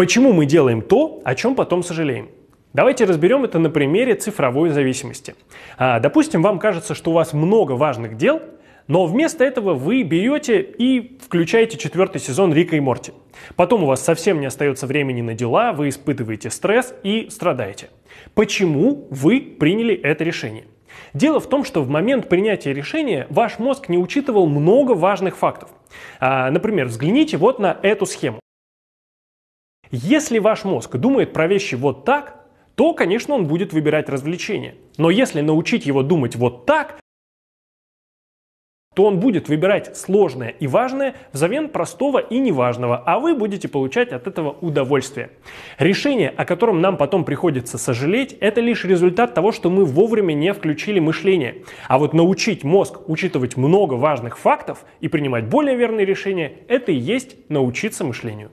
Почему мы делаем то, о чем потом сожалеем? Давайте разберем это на примере цифровой зависимости. А, допустим, вам кажется, что у вас много важных дел, но вместо этого вы берете и включаете четвертый сезон Рика и Морти. Потом у вас совсем не остается времени на дела, вы испытываете стресс и страдаете. Почему вы приняли это решение? Дело в том, что в момент принятия решения ваш мозг не учитывал много важных фактов. А, например, взгляните вот на эту схему. Если ваш мозг думает про вещи вот так, то, конечно, он будет выбирать развлечения. Но если научить его думать вот так, то он будет выбирать сложное и важное взамен простого и неважного, а вы будете получать от этого удовольствие. Решение, о котором нам потом приходится сожалеть, это лишь результат того, что мы вовремя не включили мышление. А вот научить мозг учитывать много важных фактов и принимать более верные решения, это и есть научиться мышлению.